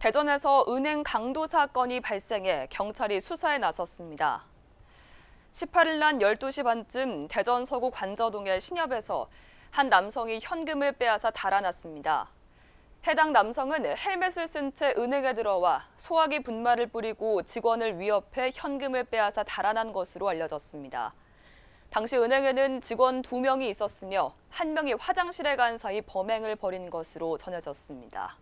대전에서 은행 강도 사건이 발생해 경찰이 수사에 나섰습니다. 18일 난 12시 반쯤 대전 서구 관저동의 신협에서 한 남성이 현금을 빼앗아 달아났습니다. 해당 남성은 헬멧을 쓴 채 은행에 들어와 소화기 분말을 뿌리고 직원을 위협해 현금을 빼앗아 달아난 것으로 알려졌습니다. 당시 은행에는 직원 2명이 있었으며 1명이 화장실에 간 사이 범행을 벌인 것으로 전해졌습니다.